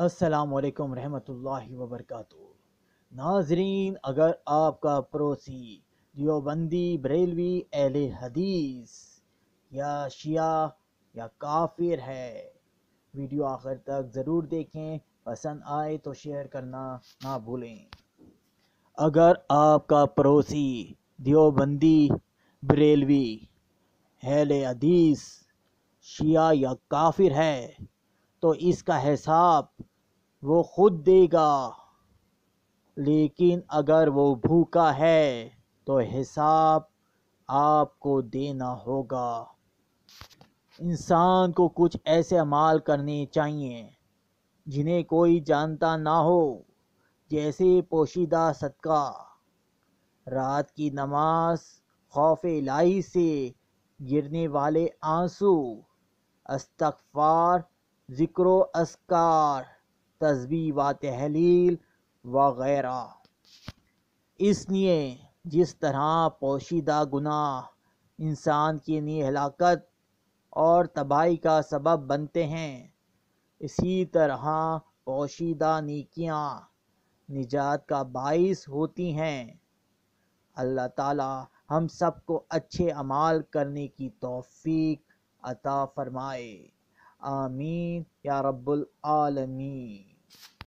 असलकम रहमतुल्लाहि वबरकू नाजरीन अगर आपका पड़ोसी दियोबंदी बरेलवी एल हदीस या शिया या काफिर है वीडियो आखिर तक ज़रूर देखें पसंद आए तो शेयर करना ना भूलें अगर आपका पड़ोसी दियोबंदी बरेलवी एल हदीस शिया या काफिर है तो इसका हिसाब वो खुद देगा लेकिन अगर वो भूखा है तो हिसाब आपको देना होगा इंसान को कुछ ऐसे अमाल करने चाहिए जिन्हें कोई जानता ना हो जैसे पोशीदा सदका रात की नमाज खौफ लाही से गिरने वाले आंसू अस्तफार ज़िक्र असकार तस्बी व तहलील वगैरह इसलिए जिस तरह पोशीदा गुनाह इंसान के नी हलाकत और तबाही का सबब बनते हैं इसी तरह पोशीदा निकियाँ निजात का बाइस होती हैं अल्लाह ताला हम सबको अच्छे अमाल करने की तौफीक अता फरमाए आमीन या रब्बुल आलमीन